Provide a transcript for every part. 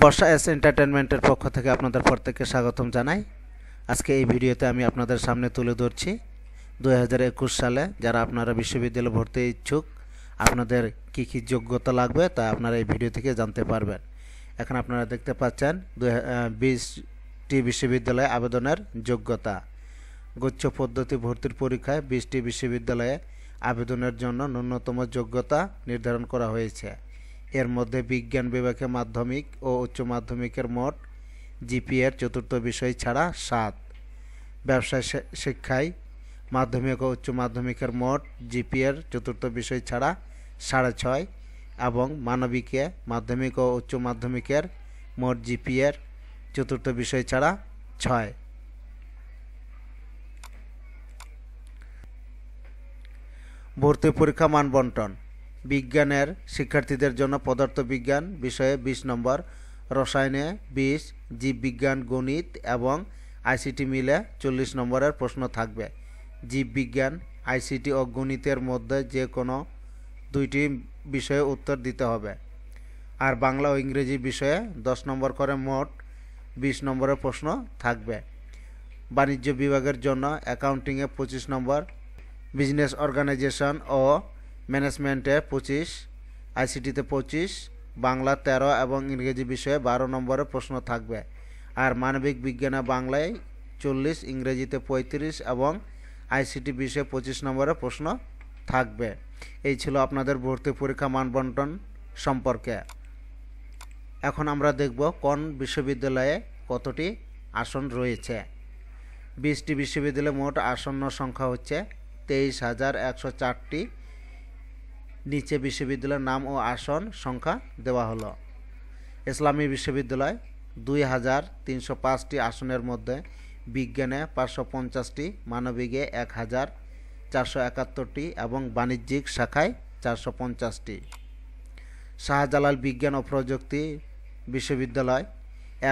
বর্ষা S এন্টারটেনমেন্টের পক্ষ থেকে আপনাদের প্রত্যেককে স্বাগতম জানাই আজকে এই ভিডিওতে আমি আপনাদের সামনে তুলে ধরছি দু সালে যারা আপনারা বিশ্ববিদ্যালয়ে ভর্তি ইচ্ছুক আপনাদের কি কি যোগ্যতা লাগবে তা আপনারা এই ভিডিও থেকে জানতে পারবেন এখন আপনারা দেখতে পাচ্ছেন দু বিশটি বিশ্ববিদ্যালয়ে আবেদনের যোগ্যতা গুচ্ছ পদ্ধতি ভর্তির পরীক্ষায় বিশটি বিশ্ববিদ্যালয়ে আবেদনের জন্য ন্যূনতম যোগ্যতা নির্ধারণ করা হয়েছে এর মধ্যে বিজ্ঞান বিভাগে মাধ্যমিক ও উচ্চ মাধ্যমিকের মোট জিপিএর চতুর্থ বিষয় ছাড়া সাত ব্যবসায় শিক্ষায় মাধ্যমিক ও উচ্চ মাধ্যমিকের মোট জিপিএর চতুর্থ বিষয় ছাড়া সাড়ে ছয় এবং মানবিকে মাধ্যমিক ও উচ্চ মাধ্যমিকের মোট জিপিএর চতুর্থ বিষয় ছাড়া ছয় ভর্তি পরীক্ষা মান বন্টন বিজ্ঞানের শিক্ষার্থীদের জন্য পদার্থবিজ্ঞান বিষয়ে ২০ নম্বর রসায়নে ২০ জীববিজ্ঞান গণিত এবং আইসিটি মিলে চল্লিশ নম্বরের প্রশ্ন থাকবে জীববিজ্ঞান আইসিটি ও গণিতের মধ্যে যে কোনো দুইটি বিষয়ে উত্তর দিতে হবে আর বাংলা ও ইংরেজি বিষয়ে ১০ নম্বর করে মোট ২০ নম্বরের প্রশ্ন থাকবে বাণিজ্য বিভাগের জন্য অ্যাকাউন্টিংয়ে ২৫ নম্বর বিজনেস অর্গানাইজেশন ও ম্যানেজমেন্টে পঁচিশ আইসিটিতে পঁচিশ বাংলা তেরো এবং ইংরেজি বিষয়ে বারো নম্বরের প্রশ্ন থাকবে আর মানবিক বিজ্ঞানে বাংলায় চল্লিশ ইংরেজিতে পঁয়ত্রিশ এবং আইসিটি বিষয়ে পঁচিশ নম্বরের প্রশ্ন থাকবে এই ছিল আপনাদের ভর্তি পরীক্ষা মানবন্টন সম্পর্কে এখন আমরা দেখব কোন বিশ্ববিদ্যালয়ে কতটি আসন রয়েছে বিশটি বিশ্ববিদ্যালয়ে মোট আসন্ন সংখ্যা হচ্ছে তেইশ হাজার একশো চারটি নিচে বিশ্ববিদ্যালয়ের নাম ও আসন সংখ্যা দেওয়া হলো ইসলামী বিশ্ববিদ্যালয় দুই হাজার তিনশো পাঁচটি আসনের মধ্যে বিজ্ঞানে পাঁচশো পঞ্চাশটি মানবিকে এক হাজার চারশো একাত্তরটি এবং বাণিজ্যিক শাখায় চারশো পঞ্চাশটি শাহজালাল বিজ্ঞান ও প্রযুক্তি বিশ্ববিদ্যালয়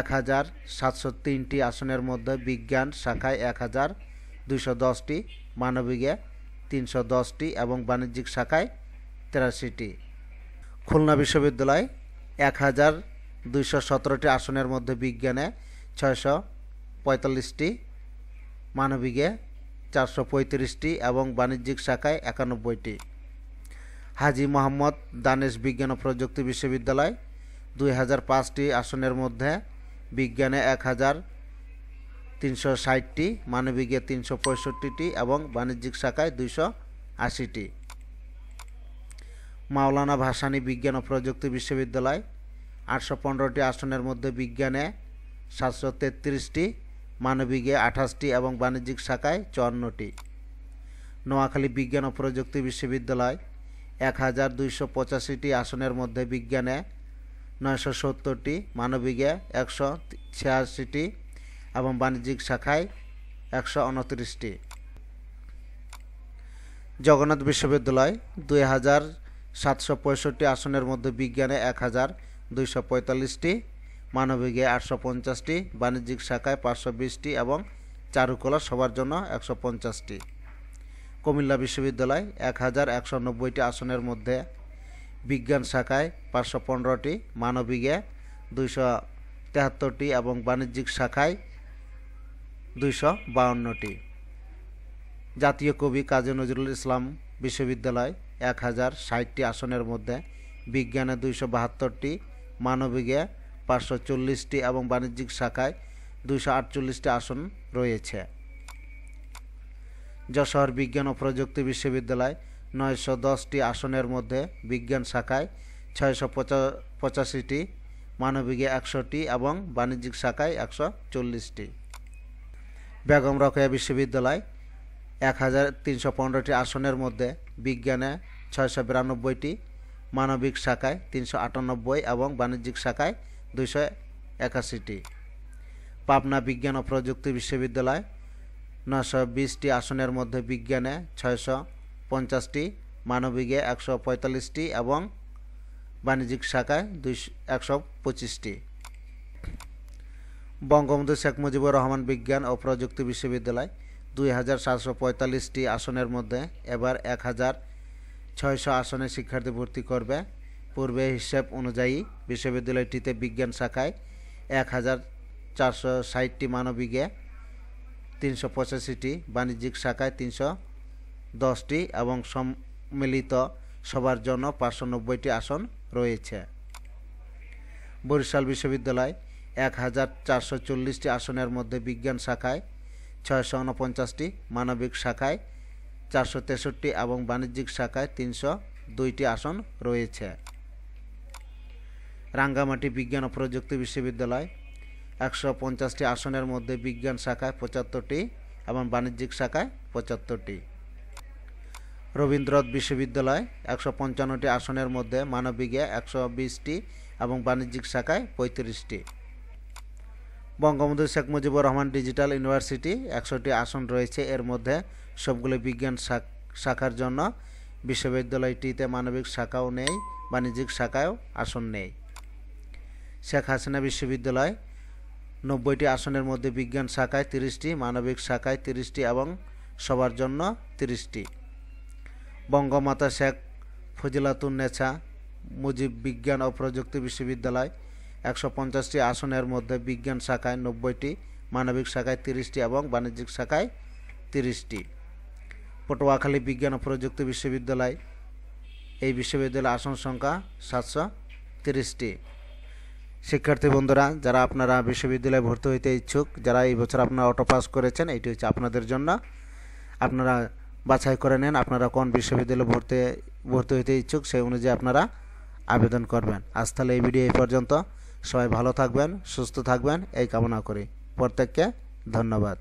এক হাজার সাতশো তিনটি আসনের মধ্যে বিজ্ঞান শাখায় এক হাজার দুইশো দশটি মানবিকে তিনশো দশটি এবং বাণিজ্যিক শাখায় তেরাশিটি খুলনা বিশ্ববিদ্যালয় এক হাজার দুইশো সতেরোটি আসনের মধ্যে বিজ্ঞানে ছয়শো পঁয়তাল্লিশটি মানবিকে চারশো পঁয়ত্রিশটি এবং বাণিজ্যিক শাখায় একানব্বইটি হাজি মোহাম্মদ দানেশ বিজ্ঞান ও প্রযুক্তি বিশ্ববিদ্যালয় দুই হাজার পাঁচটি আসনের মধ্যে বিজ্ঞানে এক হাজার তিনশো ষাটটি মানবিকে তিনশো পঁয়ষট্টিটি এবং বাণিজ্যিক শাখায় দুইশো আশিটি মাওলানা ভাসানী বিজ্ঞান ও প্রযুক্তি বিশ্ববিদ্যালয় আটশো পনেরোটি আসনের মধ্যে বিজ্ঞানে সাতশো তেত্রিশটি মানবিকে আঠাশটি এবং বাণিজ্যিক শাখায় চুয়ান্নটি নোয়াখালী বিজ্ঞান ও প্রযুক্তি বিশ্ববিদ্যালয় এক হাজার দুইশো পঁচাশিটি আসনের মধ্যে বিজ্ঞানে নয়শো সত্তরটি মানবিকে একশো ছিয়াশিটি এবং বাণিজ্যিক শাখায় একশো উনত্রিশটি জগন্নাথ বিশ্ববিদ্যালয় দুই হাজার সাতশো পঁয়ষট্টি আসনের মধ্যে বিজ্ঞানে এক হাজার দুইশো পঁয়তাল্লিশটি মানবিকে আটশো পঞ্চাশটি বাণিজ্যিক শাখায় পাঁচশো বিশটি এবং চারুকলা সবার জন্য একশো পঞ্চাশটি কুমিল্লা বিশ্ববিদ্যালয় এক হাজার একশো নব্বইটি আসনের মধ্যে বিজ্ঞান শাখায় পাঁচশো পনেরোটি মানবিকে দুইশো তেহাত্তরটি এবং বাণিজ্যিক শাখায় দুইশো বাউন্নটি জাতীয় কবি কাজী নজরুল ইসলাম বিশ্ববিদ্যালয় এক হাজার ষাটটি আসনের মধ্যে বিজ্ঞানে দুইশো বাহাত্তরটি মানবিকে পাঁচশো চল্লিশটি এবং বাণিজ্যিক শাখায় দুইশো আটচল্লিশটি আসন রয়েছে যশোর বিজ্ঞান ও প্রযুক্তি বিশ্ববিদ্যালয় নয়শো দশটি আসনের মধ্যে বিজ্ঞান শাখায় ছয়শো পঁচাশিটি মানবিকে একশোটি এবং বাণিজ্যিক শাখায় একশো চল্লিশটি বেগম রকয়া বিশ্ববিদ্যালয় এক হাজার তিনশো পনেরোটি আসনের মধ্যে বিজ্ঞানে ছয়শো বিরানব্বইটি মানবিক শাখায় তিনশো আটানব্বই এবং বাণিজ্যিক শাখায় দুইশো একাশিটি পাবনা বিজ্ঞান ও প্রযুক্তি বিশ্ববিদ্যালয় নশো বিশটি আসনের মধ্যে বিজ্ঞানে ছয়শো পঞ্চাশটি মানবিকে একশো পঁয়তাল্লিশটি এবং বাণিজ্যিক শাখায় দুইশো একশো পঁচিশটি বঙ্গবন্ধু শেখ মুজিবুর রহমান বিজ্ঞান ও প্রযুক্তি বিশ্ববিদ্যালয় দুই হাজার পঁয়তাল্লিশটি আসনের মধ্যে এবার এক হাজার ছয়শো আসনে শিক্ষার্থী ভর্তি করবে পূর্বে হিসেব অনুযায়ী বিশ্ববিদ্যালয়টিতে বিজ্ঞান শাখায় এক হাজার চারশো ষাটটি মানবিকে তিনশো পঁচাশিটি বাণিজ্যিক শাখায় তিনশো দশটি এবং সম্মিলিত সবার জন্য পাঁচশো নব্বইটি আসন রয়েছে বরিশাল বিশ্ববিদ্যালয় এক হাজার চারশো চল্লিশটি আসনের মধ্যে বিজ্ঞান শাখায় ছয়শো উনপঞ্চাশটি মানবিক শাখায় চারশো তেষট্টি এবং বাণিজ্যিক শাখায় তিনশো দুইটি আসন রয়েছে রাঙ্গামাটি বিজ্ঞান ও প্রযুক্তি বিশ্ববিদ্যালয় একশো পঞ্চাশটি আসনের মধ্যে বিজ্ঞান শাখায় পঁচাত্তরটি এবং বাণিজ্যিক শাখায় পঁচাত্তরটি রবীন্দ্রনাথ বিশ্ববিদ্যালয় একশো পঞ্চান্নটি আসনের মধ্যে মানবিকে একশো বিশটি এবং বাণিজ্যিক শাখায় পঁয়ত্রিশটি বঙ্গবন্ধু শেখ মুজিবুর রহমান ডিজিটাল ইউনিভার্সিটি একশোটি আসন রয়েছে এর মধ্যে সবগুলো বিজ্ঞান শাখার জন্য বিশ্ববিদ্যালয়টিতে মানবিক শাখাও নেই বাণিজ্যিক শাখায়ও আসন নেই শেখ হাসিনা বিশ্ববিদ্যালয় নব্বইটি আসনের মধ্যে বিজ্ঞান শাখায় তিরিশটি মানবিক শাখায় তিরিশটি এবং সবার জন্য তিরিশটি বঙ্গমাতা শেখ নেছা মুজিব বিজ্ঞান ও প্রযুক্তি বিশ্ববিদ্যালয় একশো পঞ্চাশটি আসনের মধ্যে বিজ্ঞান শাখায় নব্বইটি মানবিক শাখায় তিরিশটি এবং বাণিজ্যিক শাখায় তিরিশটি পটুয়াখালী বিজ্ঞান ও প্রযুক্তি বিশ্ববিদ্যালয় এই বিশ্ববিদ্যালয়ের আসন সংখ্যা সাতশো তিরিশটি শিক্ষার্থী বন্ধুরা যারা আপনারা বিশ্ববিদ্যালয়ে ভর্তি হইতে ইচ্ছুক যারা এই বছর আপনারা অটো পাস করেছেন এটি হচ্ছে আপনাদের জন্য আপনারা বাছাই করে নেন আপনারা কোন বিশ্ববিদ্যালয়ে ভর্তি ভর্তি হইতে ইচ্ছুক সেই অনুযায়ী আপনারা আবেদন করবেন আজ তাহলে এই ভিডিও এই পর্যন্ত সবাই ভালো থাকবেন সুস্থ থাকবেন এই কামনা করি প্রত্যেককে ধন্যবাদ